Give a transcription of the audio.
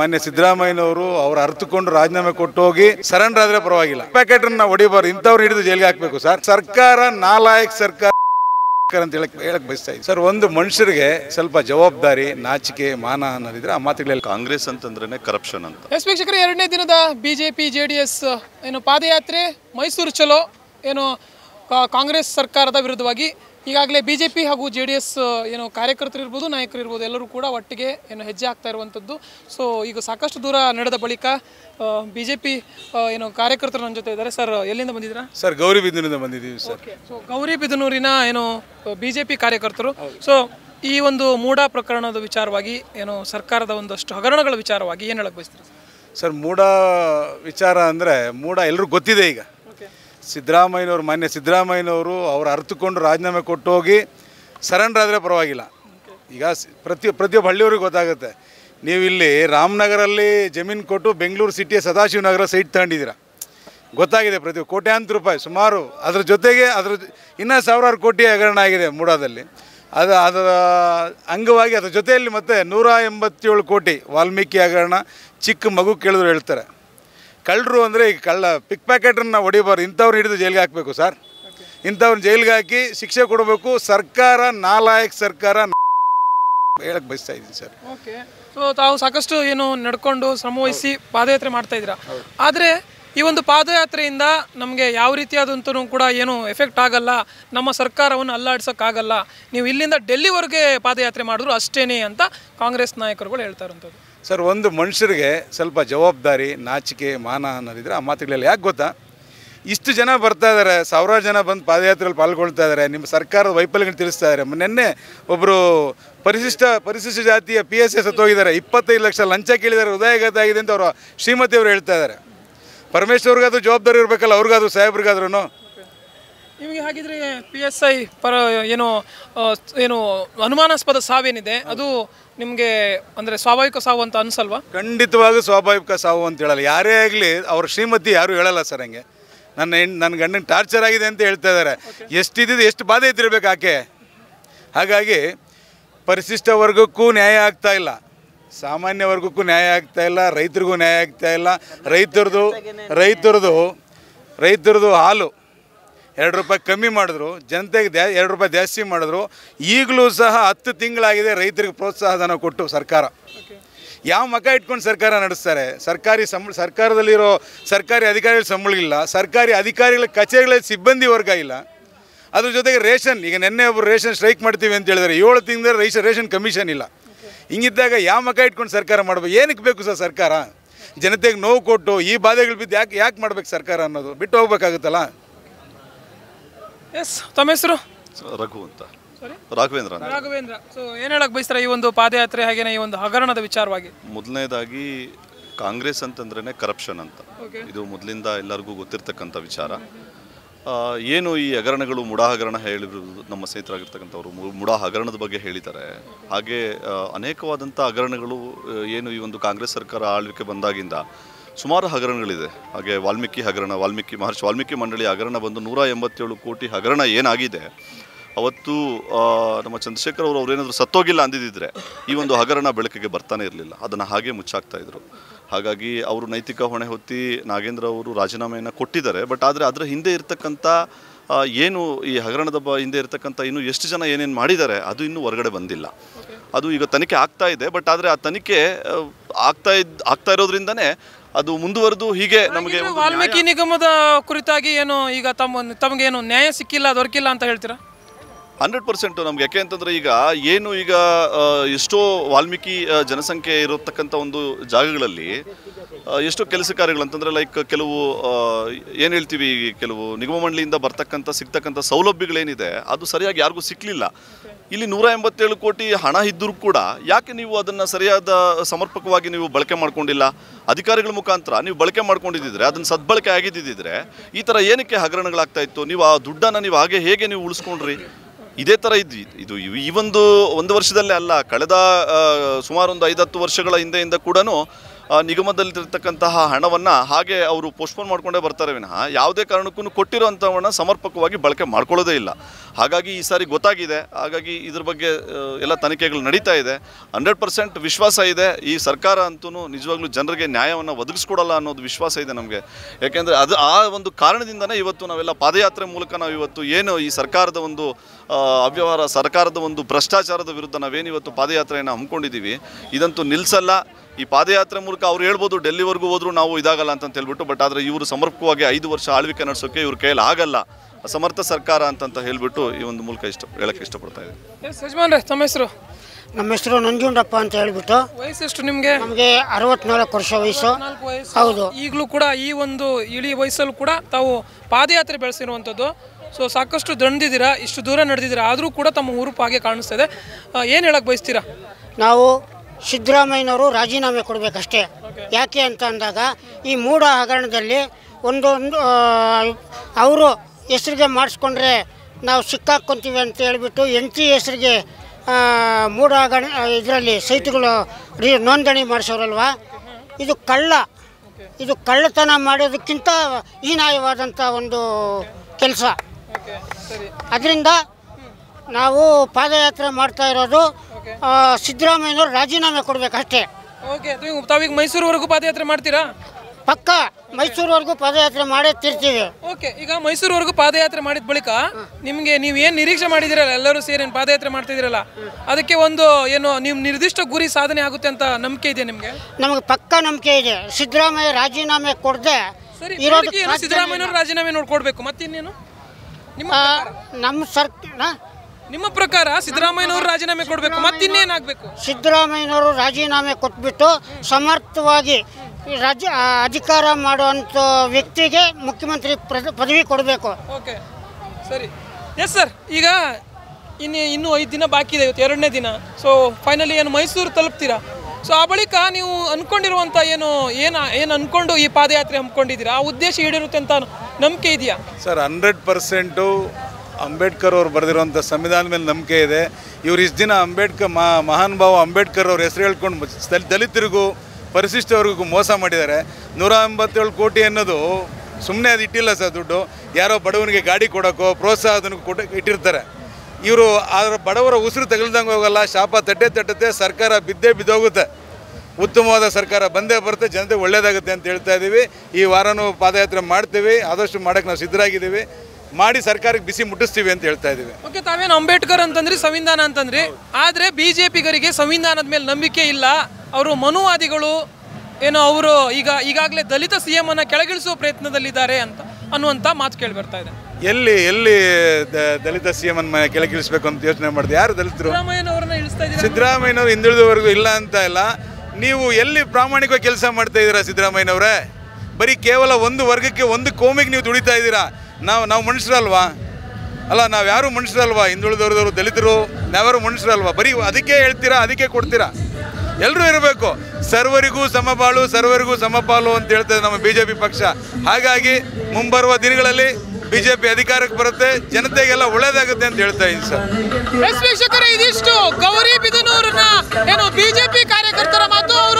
ಮಾನ್ಯ ಸಿದ್ದರಾಮಯ್ಯನವರು ಅವ್ರ ಅರ್ಥಕೊಂಡು ರಾಜೀನಾಮೆ ಹೋಗಿ ಸರೆಂಡರ್ ಆದ್ರೆ ಪರವಾಗಿಲ್ಲ ಪ್ಯಾಕೆಟ್ ನಾವು ಹೊಡಿಬಾರ್ದು ಇಂಥವ್ರು ಹಿಡಿದು ಜೈಲಿಗೆ ಹಾಕ್ಬೇಕು ಸರ್ ಸರ್ಕಾರ ನಾಲಾಯಕ್ ಸರ್ಕಾರ ಅಂತ ಹೇಳಕ್ ಹೇಳಕ್ ಬಯಸ್ತಾ ಸರ್ ಒಂದು ಮನುಷ್ಯರಿಗೆ ಸ್ವಲ್ಪ ಜವಾಬ್ದಾರಿ ನಾಚಿಕೆ ಮಾನ ಅನ್ನೋದಿದ್ರೆ ಆ ಮಾತುಗಳ ಕಾಂಗ್ರೆಸ್ ಅಂತಂದ್ರೆ ಕರಪ್ಷನ್ ಅಂತ ಎಸ್ ವೀಕ್ಷಕರ ಎರಡನೇ ದಿನದ ಬಿಜೆಪಿ ಎಸ್ ಏನು ಪಾದಯಾತ್ರೆ ಮೈಸೂರು ಚಲೋ ಏನು ಕಾಂಗ್ರೆಸ್ ಸರ್ಕಾರದ ವಿರುದ್ಧವಾಗಿ ಈಗಾಗಲೇ ಬಿ ಜೆ ಪಿ ಹಾಗೂ ಜೆ ಡಿ ಎಸ್ ಏನು ಕಾರ್ಯಕರ್ತರು ಇರ್ಬೋದು ನಾಯಕರು ಇರ್ಬೋದು ಎಲ್ಲರೂ ಕೂಡ ಒಟ್ಟಿಗೆ ಏನು ಹೆಜ್ಜೆ ಆಗ್ತಾ ಇರುವಂಥದ್ದು ಸೊ ಈಗ ಸಾಕಷ್ಟು ದೂರ ನಡೆದ ಬಳಿಕ ಬಿ ಜೆ ಪಿ ಏನು ಕಾರ್ಯಕರ್ತರು ನನ್ನ ಜೊತೆ ಇದ್ದಾರೆ ಸರ್ ಎಲ್ಲಿಂದ ಬಂದಿದ್ದೀರಾ ಸರ್ ಗೌರಿಬಿದನೂರಿಂದ ಬಂದಿದ್ದೀವಿ ಸರ್ ಸೊ ಗೌರಿಬಿದನೂರಿನ ಏನು ಬಿ ಜೆ ಪಿ ಕಾರ್ಯಕರ್ತರು ಸೊ ಈ ಒಂದು ಮೂಡಾ ಪ್ರಕರಣದ ವಿಚಾರವಾಗಿ ಏನು ಸರ್ಕಾರದ ಒಂದಷ್ಟು ಹಗರಣಗಳ ವಿಚಾರವಾಗಿ ಏನು ಹೇಳಕ್ಕೆ ಬಯಸ್ತೀರಾ ಸರ್ ಮೂಡಾ ವಿಚಾರ ಅಂದರೆ ಮೂಡಾ ಎಲ್ಲರೂ ಗೊತ್ತಿದೆ ಈಗ ಸಿದ್ದರಾಮಯ್ಯನವರು ಮಾನ್ಯ ಸಿದ್ದರಾಮಯ್ಯನವರು ಅವ್ರು ಅರ್ಥಕೊಂಡು ರಾಜೀನಾಮೆ ಹೋಗಿ ಸರೆಂಡರ್ ಆದರೆ ಪರವಾಗಿಲ್ಲ ಈಗ ಪ್ರತಿ ಪ್ರತಿಯೊಬ್ಬ ಹಳ್ಳಿಯವ್ರಿಗೆ ಗೊತ್ತಾಗುತ್ತೆ ನೀವು ಇಲ್ಲಿ ರಾಮನಗರಲ್ಲಿ ಜಮೀನು ಕೊಟ್ಟು ಬೆಂಗಳೂರು ಸಿಟಿಯ ಸದಾಶಿವನಗರ ಸೈಟ್ ತಗೊಂಡಿದ್ದೀರಾ ಗೊತ್ತಾಗಿದೆ ಪ್ರತಿ ಕೋಟ್ಯಾಂತರ ರೂಪಾಯಿ ಸುಮಾರು ಅದ್ರ ಜೊತೆಗೆ ಅದರ ಇನ್ನೂ ಸಾವಿರಾರು ಕೋಟಿ ಹಗರಣ ಆಗಿದೆ ಮೂಡಾದಲ್ಲಿ ಅದು ಅದರ ಅಂಗವಾಗಿ ಅದ್ರ ಜೊತೆಯಲ್ಲಿ ಮತ್ತೆ ನೂರ ಎಂಬತ್ತೇಳು ಕೋಟಿ ವಾಲ್ಮೀಕಿ ಹಗರಣ ಚಿಕ್ಕ ಮಗು ಕೇಳಿದ್ರು ಹೇಳ್ತಾರೆ ಕಳ್ಳರು ಅಂದರೆ ಈಗ ಕಳ್ಳ ಪಿಕ್ ಪ್ಯಾಕೆಟನ್ನು ಹೊಡಿಬಾರ್ದು ಇಂಥವ್ರು ಹಿಡಿದು ಜೈಲಿಗೆ ಹಾಕಬೇಕು ಸರ್ ಇಂಥವ್ರನ್ನ ಜೈಲಿಗೆ ಹಾಕಿ ಶಿಕ್ಷೆ ಕೊಡಬೇಕು ಸರ್ಕಾರ ನಾಲಾಯಕ್ ಸರ್ಕಾರ ಹೇಳಕ್ ಬಯಸ್ತಾ ಇದ್ದೀನಿ ಸರ್ ಓಕೆ ಸೊ ತಾವು ಸಾಕಷ್ಟು ಏನು ನಡ್ಕೊಂಡು ಶ್ರಮವಹಿಸಿ ಪಾದಯಾತ್ರೆ ಮಾಡ್ತಾ ಇದ್ದೀರಾ ಆದರೆ ಈ ಒಂದು ಪಾದಯಾತ್ರೆಯಿಂದ ನಮಗೆ ಯಾವ ರೀತಿಯಾದಂತೂ ಕೂಡ ಏನು ಎಫೆಕ್ಟ್ ಆಗಲ್ಲ ನಮ್ಮ ಸರ್ಕಾರವನ್ನು ಅಲ್ಲಾಡ್ಸೋಕ್ಕಾಗಲ್ಲ ನೀವು ಇಲ್ಲಿಂದ ಡೆಲ್ಲಿವರೆಗೆ ಪಾದಯಾತ್ರೆ ಮಾಡಿದ್ರು ಅಷ್ಟೇನೆ ಅಂತ ಕಾಂಗ್ರೆಸ್ ನಾಯಕರುಗಳು ಹೇಳ್ತಾ ಸರ್ ಒಂದು ಮನುಷ್ಯರಿಗೆ ಸ್ವಲ್ಪ ಜವಾಬ್ದಾರಿ ನಾಚಿಕೆ ಮಾನ ಅನ್ನೋದಿದ್ರೆ ಆ ಮಾತುಗಳಲ್ಲಿ ಯಾಕೆ ಗೊತ್ತಾ ಇಷ್ಟು ಜನ ಬರ್ತಾ ಇದ್ದಾರೆ ಸಾವಿರಾರು ಜನ ಬಂದು ಪಾದಯಾತ್ರೆಯಲ್ಲಿ ಪಾಲ್ಗೊಳ್ತಾ ಇದ್ದಾರೆ ನಿಮ್ಮ ಸರ್ಕಾರದ ವೈಫಲ್ಯಗಳು ತಿಳಿಸ್ತಾ ಇದ್ದಾರೆ ನಿನ್ನೆ ಒಬ್ಬರು ಪರಿಶಿಷ್ಟ ಪರಿಶಿಷ್ಟ ಜಾತಿಯ ಪಿ ಎಸ್ ಎ ಹೋಗಿದ್ದಾರೆ ಇಪ್ಪತ್ತೈದು ಲಕ್ಷ ಲಂಚ ಕೇಳಿದ್ದಾರೆ ಹೃದಯಘಾತ ಆಗಿದೆ ಅಂತ ಅವರು ಶ್ರೀಮತಿಯವರು ಹೇಳ್ತಾ ಇದ್ದಾರೆ ಪರಮೇಶ್ವರ್ಗಾದ್ರೂ ಜವಾಬ್ದಾರಿ ಇರಬೇಕಲ್ಲ ಅವ್ರಿಗಾದ್ರು ಸಾಹೇಬ್ರಿಗಾದ್ರೂ ನಿಮಗೆ ಹಾಗಿದ್ರೆ ಪಿ ಎಸ್ ಐ ಪರ ಏನು ಏನು ಅನುಮಾನಾಸ್ಪದ ಸಾವೇನಿದೆ ಅದು ನಿಮಗೆ ಅಂದರೆ ಸ್ವಾಭಾವಿಕ ಸಾವು ಅಂತ ಅನ್ಸಲ್ವಾ ಖಂಡಿತವಾಗೂ ಸ್ವಾಭಾವಿಕ ಸಾವು ಅಂತ ಹೇಳಲ್ಲ ಯಾರೇ ಆಗಲಿ ಅವ್ರ ಶ್ರೀಮತಿ ಯಾರೂ ಹೇಳಲ್ಲ ಸರ್ ಹಂಗೆ ನನ್ನ ಹೆಣ್ಣು ನನ್ನ ಗಂಡನ ಟಾರ್ಚರ್ ಆಗಿದೆ ಅಂತ ಹೇಳ್ತಾ ಇದ್ದಾರೆ ಎಷ್ಟಿದ್ದು ಎಷ್ಟು ಬಾಧೆ ಇದ್ದಿರ್ಬೇಕು ಆಕೆ ಹಾಗಾಗಿ ಪರಿಶಿಷ್ಟ ವರ್ಗಕ್ಕೂ ನ್ಯಾಯ ಆಗ್ತಾ ಇಲ್ಲ ಸಾಮಾನ್ಯ ವರ್ಗಕ್ಕೂ ನ್ಯಾಯ ಆಗ್ತಾ ಇಲ್ಲ ರೈತರಿಗೂ ನ್ಯಾಯ ಆಗ್ತಾ ಇಲ್ಲ ರೈತರದು ರೈತರದು ರೈತರದು ಹಾಲು ಎರಡು ರೂಪಾಯಿ ಕಮ್ಮಿ ಮಾಡಿದ್ರು ಜನತೆಗೆ ದ್ಯಾ ಎರಡು ರೂಪಾಯಿ ಜಾಸ್ತಿ ಮಾಡಿದ್ರು ಈಗಲೂ ಸಹ ಹತ್ತು ತಿಂಗಳಾಗಿದೆ ರೈತರಿಗೆ ಪ್ರೋತ್ಸಾಹಧನ ಕೊಟ್ಟು ಸರ್ಕಾರ ಯಾವ ಮಗ ಇಟ್ಕೊಂಡು ಸರ್ಕಾರ ನಡೆಸ್ತಾರೆ ಸರ್ಕಾರಿ ಸಂಬಳ ಸರ್ಕಾರದಲ್ಲಿರೋ ಸರ್ಕಾರಿ ಅಧಿಕಾರಿಗಳ ಸಂಬಳಗಿಲ್ಲ ಸರ್ಕಾರಿ ಅಧಿಕಾರಿಗಳ ಕಚೇರಿಗಳಲ್ಲಿ ಸಿಬ್ಬಂದಿ ವರ್ಗ ಇಲ್ಲ ಅದ್ರ ಜೊತೆಗೆ ರೇಷನ್ ಈಗ ನಿನ್ನೆ ಒಬ್ಬರು ರೇಷನ್ ಸ್ಟ್ರೈಕ್ ಮಾಡ್ತೀವಿ ಅಂತ ಹೇಳಿದ್ರೆ ಏಳು ತಿಂಗಳ ರೇಷನ್ ರೇಷನ್ ಕಮಿಷನ್ ಇಲ್ಲ ಹಿಂಗಿದ್ದಾಗ ಯಾವ ಮಗ ಇಟ್ಕೊಂಡು ಸರ್ಕಾರ ಮಾಡಬೇಕು ಏನಕ್ಕೆ ಬೇಕು ಸರ್ ಸರ್ಕಾರ ಜನತೆಗೆ ನೋವು ಕೊಟ್ಟು ಈ ಬಾಧೆಗಳು ಬಿದ್ದು ಯಾಕೆ ಯಾಕೆ ಮಾಡ್ಬೇಕು ಸರ್ಕಾರ ಅನ್ನೋದು ಬಿಟ್ಟು ಹೋಗ್ಬೇಕಾಗುತ್ತಲ್ಲ ಎಸ್ ತಮ್ಮ ಹೆಸರು ರಘು ಅಂತ ರಾಘವೇಂದ್ರ ರಾಘವೇಂದ್ರ ಸೊ ಏನು ಹೇಳಕ್ ಬಯಸ್ತಾರೆ ಈ ಒಂದು ಪಾದಯಾತ್ರೆ ಹಾಗೇನೆ ಈ ಒಂದು ಹಗರಣದ ವಿಚಾರವಾಗಿ ಮೊದಲನೇದಾಗಿ ಕಾಂಗ್ರೆಸ್ ಅಂತಂದ್ರೆ ಕರಪ್ಷನ್ ಅಂತ ಇದು ಮೊದಲಿಂದ ಎಲ್ಲರಿಗೂ ಗೊತ್ತಿರ್ತಕ್ಕಂಥ ವಿಚಾರ ಏನು ಈ ಹಗರಣಗಳು ಮುಡಾ ಹಗರಣ ಹೇಳಿರೋದು ನಮ್ಮ ಸ್ನೇಹಿತರಾಗಿರ್ತಕ್ಕಂಥವ್ರು ಮುಡಾ ಹಗರಣದ ಬಗ್ಗೆ ಹೇಳಿದ್ದಾರೆ ಹಾಗೆ ಅನೇಕವಾದಂಥ ಹಗರಣಗಳು ಏನು ಈ ಒಂದು ಕಾಂಗ್ರೆಸ್ ಸರ್ಕಾರ ಆಳ್ವಿಕೆ ಬಂದಾಗಿಂದ ಸುಮಾರು ಹಗರಣಗಳಿದೆ ಹಾಗೆ ವಾಲ್ಮೀಕಿ ಹಗರಣ ವಾಲ್ಮೀಕಿ ಮಹರ್ಷಿ ವಾಲ್ಮೀಕಿ ಮಂಡಳಿ ಹಗರಣ ಬಂದು ನೂರ ಎಂಬತ್ತೇಳು ಕೋಟಿ ಹಗರಣ ಏನಾಗಿದೆ ಅವತ್ತು ನಮ್ಮ ಚಂದ್ರಶೇಖರ್ ಅವರು ಅವರೇನಾದರೂ ಸತ್ತೋಗಿಲ್ಲ ಅಂದಿದ್ದಿದ್ರೆ ಈ ಒಂದು ಹಗರಣ ಬೆಳಕಿಗೆ ಬರ್ತಾನೆ ಇರಲಿಲ್ಲ ಅದನ್ನು ಹಾಗೆ ಮುಚ್ಚಾಕ್ತಾ ಇದ್ರು ಹಾಗಾಗಿ ಅವರು ನೈತಿಕ ಹೊಣೆ ಹೊತ್ತಿ ನಾಗೇಂದ್ರ ಅವರು ರಾಜೀನಾಮೆಯನ್ನು ಕೊಟ್ಟಿದ್ದಾರೆ ಬಟ್ ಆದರೆ ಅದರ ಹಿಂದೆ ಇರತಕ್ಕಂಥ ಏನು ಈ ಹಗರಣದ ಬ ಹಿಂದೆ ಇರತಕ್ಕಂಥ ಇನ್ನೂ ಎಷ್ಟು ಜನ ಏನೇನು ಮಾಡಿದ್ದಾರೆ ಅದು ಇನ್ನೂ ಹೊರಗಡೆ ಬಂದಿಲ್ಲ ಅದು ಈಗ ತನಿಖೆ ಆಗ್ತಾ ಇದೆ ಬಟ್ ಆದರೆ ಆ ತನಿಖೆ ಆಗ್ತಾ ಇದ್ದು ಆಗ್ತಾ ಇರೋದ್ರಿಂದನೇ ಅದು ಮುಂದುವರೆದು ಹೀಗೆ ನಮಗೆ ವಾಲ್ಮೀಕಿ ನಿಗಮದ ಕುರಿತಾಗಿ ಏನು ಈಗ ತಮ್ಮ ಏನು ನ್ಯಾಯ ಸಿಕ್ಕಿಲ್ಲ ದೊರಕಿಲ್ಲ ಅಂತ ಹೇಳ್ತೀರಾ ಹಂಡ್ರೆಡ್ ಪರ್ಸೆಂಟು ನಮ್ಗೆ ಯಾಕೆ ಅಂತಂದ್ರೆ ಈಗ ಏನು ಈಗ ಎಷ್ಟೋ ವಾಲ್ಮೀಕಿ ಜನಸಂಖ್ಯೆ ಇರತಕ್ಕಂಥ ಒಂದು ಜಾಗಗಳಲ್ಲಿ ಎಷ್ಟೋ ಕೆಲಸ ಕಾರ್ಯಗಳು ಅಂತಂದ್ರೆ ಲೈಕ್ ಕೆಲವು ಏನು ಹೇಳ್ತೀವಿ ಕೆಲವು ನಿಗಮ ಮಂಡಳಿಯಿಂದ ಬರ್ತಕ್ಕಂಥ ಸಿಗ್ತಕ್ಕಂಥ ಸೌಲಭ್ಯಗಳೇನಿದೆ ಅದು ಸರಿಯಾಗಿ ಯಾರಿಗೂ ಸಿಕ್ಕಲಿಲ್ಲ ಇಲ್ಲಿ ನೂರ ಎಂಬತ್ತೇಳು ಕೋಟಿ ಹಣ ಇದ್ದರೂ ಕೂಡ ಯಾಕೆ ನೀವು ಅದನ್ನು ಸರಿಯಾದ ಸಮರ್ಪಕವಾಗಿ ನೀವು ಬಳಕೆ ಮಾಡ್ಕೊಂಡಿಲ್ಲ ಅಧಿಕಾರಿಗಳ ಮುಖಾಂತರ ನೀವು ಬಳಕೆ ಮಾಡ್ಕೊಂಡಿದ್ದಿದ್ರೆ ಅದನ್ನು ಸದ್ಬಳಕೆ ಆಗಿದ್ದಿದ್ರೆ ಈ ಥರ ಏನಕ್ಕೆ ಹಗರಣಗಳಾಗ್ತಾ ಇತ್ತು ನೀವು ಆ ದುಡ್ಡನ್ನು ನೀವು ಹಾಗೆ ಹೇಗೆ ನೀವು ಉಳಿಸ್ಕೊಂಡ್ರಿ ಇದೇ ಥರ ಇದ್ವಿ ಇದು ಈ ಒಂದು ಒಂದು ವರ್ಷದಲ್ಲೇ ಅಲ್ಲ ಕಳೆದ ಸುಮಾರೊಂದು ಐದತ್ತು ವರ್ಷಗಳ ಹಿಂದೆಯಿಂದ ಕೂಡ ನಿಗಮದಲ್ಲಿರ್ತಕ್ಕಂತಹ ಹಣವನ್ನು ಹಾಗೆ ಅವರು ಪೋಸ್ಟ್ಪೋನ್ ಮಾಡ್ಕೊಂಡೇ ಬರ್ತಾರೆ ವಿನಃ ಯಾವುದೇ ಕಾರಣಕ್ಕೂ ಕೊಟ್ಟಿರೋಂಥವನ್ನು ಸಮರ್ಪಕವಾಗಿ ಬಳಕೆ ಮಾಡ್ಕೊಳ್ಳೋದೇ ಇಲ್ಲ ಹಾಗಾಗಿ ಈ ಸಾರಿ ಗೊತ್ತಾಗಿದೆ ಹಾಗಾಗಿ ಇದ್ರ ಬಗ್ಗೆ ಎಲ್ಲ ತನಿಖೆಗಳು ನಡೀತಾ ಇದೆ ಹಂಡ್ರೆಡ್ ಪರ್ಸೆಂಟ್ ವಿಶ್ವಾಸ ಇದೆ ಈ ಸರ್ಕಾರ ಅಂತೂ ನಿಜವಾಗ್ಲೂ ಜನರಿಗೆ ನ್ಯಾಯವನ್ನು ಒದಗಿಸ್ಕೊಡಲ್ಲ ಅನ್ನೋದು ವಿಶ್ವಾಸ ಇದೆ ನಮಗೆ ಯಾಕೆಂದರೆ ಅದು ಆ ಒಂದು ಕಾರಣದಿಂದನೇ ಇವತ್ತು ನಾವೆಲ್ಲ ಪಾದಯಾತ್ರೆ ಮೂಲಕ ನಾವು ಇವತ್ತು ಏನು ಈ ಸರ್ಕಾರದ ಒಂದು ಅವ್ಯವಹಾರ ಸರ್ಕಾರದ ಒಂದು ಭ್ರಷ್ಟಾಚಾರದ ವಿರುದ್ಧ ಇವತ್ತು ಪಾದಯಾತ್ರೆಯನ್ನು ಹಮ್ಮಿಕೊಂಡಿದ್ದೀವಿ ಇದಂತೂ ನಿಲ್ಲಿಸಲ್ಲ ಈ ಪಾದಯಾತ್ರೆ ಮೂಲಕ ಅವ್ರು ಹೇಳ್ಬೋದು ಡೆಲ್ಲಿವರೆಗೂ ಹೋದರೂ ನಾವು ಇದಾಗಲ್ಲ ಅಂತ ಹೇಳ್ಬಿಟ್ಟು ಬಟ್ ಆದರೆ ಇವರು ಸಮರ್ಪಕವಾಗಿ ಐದು ವರ್ಷ ಆಳ್ವಿಕೆ ನಡೆಸೋಕ್ಕೆ ಇವ್ರ ಕೈಯಲ್ಲಿ ಆಗಲ್ಲ ಸಮರ್ಥ ಸರ್ಕಾರ ಅಂತಂತ ಹೇಳಿಬಿಟ್ಟು ಈ ಒಂದು ಮೂಲಕ ಇಷ್ಟ ಹೇಳಕ್ಕೆ ಇಷ್ಟಪಡ್ತಾ ಇದ್ದೀನಿ ತಮ್ಮ ಹೆಸರು ನಮ್ಮ ಹೆಸರು ನಂಜುಂಡಪ್ಪ ಅಂತ ಹೇಳ್ಬಿಟ್ಟು ಎಷ್ಟು ನಿಮಗೆ ನಮಗೆ ಅರವತ್ನಾಲ್ಕು ವರ್ಷ ವಯಸ್ಸು ಹೌದು ಈಗಲೂ ಕೂಡ ಈ ಒಂದು ಇಳಿ ವಯಸ್ಸಲ್ಲೂ ಕೂಡ ತಾವು ಪಾದಯಾತ್ರೆ ಬೆಳೆಸಿರುವಂಥದ್ದು ಸೊ ಸಾಕಷ್ಟು ದಂಡಿದ್ದೀರಾ ಇಷ್ಟು ದೂರ ನಡೆದಿದ್ದೀರಾ ಆದರೂ ಕೂಡ ತಮ್ಮ ಹುರುಪು ಹಾಗೆ ಕಾಣಿಸ್ತಾ ಏನು ಹೇಳಕ್ಕೆ ಬಯಸ್ತೀರಾ ನಾವು ಸಿದ್ದರಾಮಯ್ಯನವರು ರಾಜೀನಾಮೆ ಕೊಡಬೇಕಷ್ಟೇ ಯಾಕೆ ಅಂತ ಅಂದಾಗ ಈ ಮೂಡ ಹಗರಣದಲ್ಲಿ ಒಂದೊಂದು ಅವರು ಹೆಸರಿಗೆ ಮಾಡಿಸ್ಕೊಂಡ್ರೆ ನಾವು ಸಿಕ್ಕಾಕ್ಕೊಂತೀವಿ ಅಂತ ಹೇಳಿಬಿಟ್ಟು ಎಂಟಿ ಹೆಸರಿಗೆ ಮೂಡಾಗಣ ಇದರಲ್ಲಿ ಸೈಟ್ಗಳು ರೀ ನೋಂದಣಿ ಮಾಡಿಸೋರಲ್ವ ಇದು ಕಳ್ಳ ಇದು ಕಳ್ಳತನ ಮಾಡೋದಕ್ಕಿಂತ ಹೀನಾಯವಾದಂಥ ಒಂದು ಕೆಲಸ ಅದರಿಂದ ನಾವು ಪಾದಯಾತ್ರೆ ಮಾಡ್ತಾ ಇರೋದು ಸಿದ್ದರಾಮಯ್ಯನವರು ರಾಜೀನಾಮೆ ಕೊಡಬೇಕಷ್ಟೇ ಓಕೆ ತಾವೀಗ ಮೈಸೂರುವರೆಗೂ ಪಾದಯಾತ್ರೆ ಮಾಡ್ತೀರಾ ಪಕ್ಕ ಮೈಸೂರವರೆಗೂ ಪಾದಯಾತ್ರೆ ಮಾಡಿ ತಿರ್ತೀವಿ ಓಕೆ ಈಗ ಮೈಸೂರವರೆಗೂ ಪಾದಯಾತ್ರೆ ಮಾಡಿದ ಬಳಿಕ ನಿಮಗೆ ನೀವು ಏನು ನಿರೀಕ್ಷೆ ಮಾಡಿದಿರಲ್ಲ ಎಲ್ಲರೂ ಸೇರಿ ಪಾದಯಾತ್ರೆ ಮಾಡ್ತಿದ್ದೀರಲ್ಲ ಅದಕ್ಕೆ ಒಂದು ಏನು ನೀವು ನಿರ್ದಿಷ್ಟ ಗುರಿ ಸಾಧನೆ ಆಗುತ್ತೆ ಅಂತ ನಂಬಿಕೆ ಇದೆ ನಿಮಗೆ ನಮಗೆ ಪಕ್ಕ ನಂಬಿಕೆ ಇದೆ ಸಿದ್ದರಾಮಯ್ಯ ರಾಜೀನಾಮೆ ಕೊಡದೆ ಸಿದ್ದರಾಮಯ್ಯ ರಾಜೀನಾಮೆ ನೋಡ್ಕೊಡ್ಬೇಕು ಮತ್ತಿನ್ನೇನು ನಿಮ್ಮ ನಮ್ಮ ಸರ್ ನಿಮ್ಮ ಪ್ರಕಾರ ಸಿದ್ದರಾಮಯ್ಯನವರು ರಾಜೀನಾಮೆ ಕೊಡಬೇಕು ಮತ್ತಿನ್ನೇನಾಗಬೇಕು ಸಿದ್ದರಾಮಯ್ಯನವರು ರಾಜೀನಾಮೆ ಕೊಟ್ಬಿಟ್ಟು ಸಮರ್ಥವಾಗಿ ಈ ರಾಜ್ಯ ಅಧಿಕಾರ ಮಾಡುವಂಥ ವ್ಯಕ್ತಿಗೆ ಮುಖ್ಯಮಂತ್ರಿ ಪದವಿ ಕೊಡಬೇಕು ಓಕೆ ಸರಿ ಎಸ್ ಸರ್ ಈಗ ಇನ್ನು ಇನ್ನೂ ಐದು ದಿನ ಬಾಕಿ ಇದೆ ಇವತ್ತು ಎರಡನೇ ದಿನ ಸೊ ಫೈನಲಿ ಏನು ಮೈಸೂರು ತಲುಪ್ತೀರಾ ಸೊ ಆ ಬಳಿಕ ನೀವು ಅಂದ್ಕೊಂಡಿರುವಂಥ ಏನು ಏನು ಏನು ಅಂದ್ಕೊಂಡು ಈ ಪಾದಯಾತ್ರೆ ಹಮ್ಮಿಕೊಂಡಿದ್ದೀರಾ ಆ ಉದ್ದೇಶ ಈಡಿರುತ್ತೆ ಅಂತ ನಂಬಿಕೆ ಇದೆಯಾ ಸರ್ ಹಂಡ್ರೆಡ್ ಪರ್ಸೆಂಟು ಅಂಬೇಡ್ಕರ್ ಅವರು ಬರೆದಿರುವಂಥ ಸಂವಿಧಾನ ಮೇಲೆ ನಂಬಿಕೆ ಇದೆ ಇವರು ಇಷ್ಟು ದಿನ ಅಂಬೇಡ್ಕರ್ ಮಹಾನುಭಾವ ಅಂಬೇಡ್ಕರ್ ಅವ್ರ ಹೆಸರು ಹೇಳ್ಕೊಂಡು ದಲಿತರಿಗೂ ವರ್ಗಕ್ಕೂ ಮೋಸ ಮಾಡಿದ್ದಾರೆ ನೂರ ಎಂಬತ್ತೇಳು ಕೋಟಿ ಅನ್ನೋದು ಸುಮ್ಮನೆ ಅದು ಇಟ್ಟಿಲ್ಲ ಸರ್ ದುಡ್ಡು ಯಾರೋ ಬಡವನಿಗೆ ಗಾಡಿ ಕೊಡೋಕ್ಕೋ ಪ್ರೋತ್ಸಾಹ ಅದನ್ನು ಕೊಟ್ಟು ಇಟ್ಟಿರ್ತಾರೆ ಇವರು ಅದರ ಬಡವರ ಉಸಿರು ತಗಲ್ದಂಗೆ ಹೋಗಲ್ಲ ಶಾಪ ತಟ್ಟೆ ತಟ್ಟುತ್ತೆ ಸರ್ಕಾರ ಬಿದ್ದೇ ಬಿದ್ದೋಗುತ್ತೆ ಉತ್ತಮವಾದ ಸರ್ಕಾರ ಬಂದೇ ಬರುತ್ತೆ ಜನತೆ ಒಳ್ಳೇದಾಗುತ್ತೆ ಅಂತ ಹೇಳ್ತಾ ಇದ್ದೀವಿ ಈ ವಾರನೂ ಪಾದಯಾತ್ರೆ ಮಾಡ್ತೀವಿ ಆದಷ್ಟು ಮಾಡೋಕ್ಕೆ ನಾವು ಸಿದ್ಧರಾಗಿದ್ದೀವಿ ಮಾಡಿ ಸರ್ಕಾರಕ್ಕೆ ಬಿಸಿ ಮುಟ್ಟಿಸ್ತೀವಿ ಅಂತ ಹೇಳ್ತಾ ಇದ್ದೀವಿ ಓಕೆ ತಾವೇನು ಅಂಬೇಡ್ಕರ್ ಅಂತಂದ್ರೆ ಸಂವಿಧಾನ ಅಂತಂದ್ರಿ ಆದರೆ ಬಿ ಜೆ ಸಂವಿಧಾನದ ಮೇಲೆ ನಂಬಿಕೆ ಇಲ್ಲ ಅವರು ಮನುವಾದಿಗಳು ಏನೋ ಅವರು ಈಗ ಈಗಾಗಲೇ ದಲಿತ ಸಿ ಎಂ ಅನ್ನ ಕೆಳಗಿಳಿಸುವ ಪ್ರಯತ್ನದಲ್ಲಿದ್ದಾರೆ ಅಂತ ಅನ್ನುವಂಥ ಮಾತು ಕೇಳಿ ಬರ್ತಾ ಇದೆ ಎಲ್ಲಿ ಎಲ್ಲಿ ದಲಿತ ಸಿ ಎಂ ಅನ್ನ ಕೆಳಗಿಳಿಸಬೇಕು ಅಂತ ಯೋಚನೆ ಮಾಡಿದೆ ಯಾರು ದಲಿತರು ಸಿದ್ದರಾಮಯ್ಯನವರು ಹಿಂದುಳಿದವರೆಗೂ ಇಲ್ಲ ಅಂತ ಇಲ್ಲ ನೀವು ಎಲ್ಲಿ ಪ್ರಾಮಾಣಿಕವಾಗಿ ಕೆಲಸ ಮಾಡ್ತಾ ಇದ್ದೀರಾ ಸಿದ್ದರಾಮಯ್ಯನವರೇ ಬರೀ ಕೇವಲ ಒಂದು ವರ್ಗಕ್ಕೆ ಒಂದು ಕೋಮಿಗೆ ನೀವು ದುಡಿತಾ ಇದ್ದೀರಾ ನಾವು ನಾವು ಮನುಷ್ಯರಲ್ವಾ ಅಲ್ಲ ನಾವು ಯಾರು ಮನುಷ್ಯರಲ್ವಾ ಹಿಂದುಳಿದವ್ರದವರು ದಲಿತರು ನಾವ್ಯಾರು ಮನುಷ್ಯರಲ್ವಾ ಬರೀ ಅದಕ್ಕೆ ಹೇಳ್ತೀರಾ ಅದಕ್ಕೆ ಕೊಡ್ತೀರಾ ಎಲ್ಲರೂ ಇರಬೇಕು ಸರ್ವರಿಗೂ ಸಮಬಾಳು ಸರ್ವರಿಗೂ ಸಮಪಾಲು ಅಂತ ಹೇಳ್ತದೆ ನಮ್ಮ ಬಿಜೆಪಿ ಪಕ್ಷ ಹಾಗಾಗಿ ಮುಂಬರುವ ದಿನಗಳಲ್ಲಿ ಬಿಜೆಪಿ ಅಧಿಕಾರಕ್ಕೆ ಬರುತ್ತೆ ಜನತೆಗೆಲ್ಲ ಒಳ್ಳೇದಾಗುತ್ತೆ ಅಂತ ಹೇಳ್ತಾ ಇದ್ದೀನಿ ಸರ್ ವೀಕ್ಷಕರೇ ಇದಿಷ್ಟು ಗೌರಿ ಬಿದನೂರನ್ನ ಏನು ಬಿಜೆಪಿ ಕಾರ್ಯಕರ್ತರ ಮಾತು ಅವರು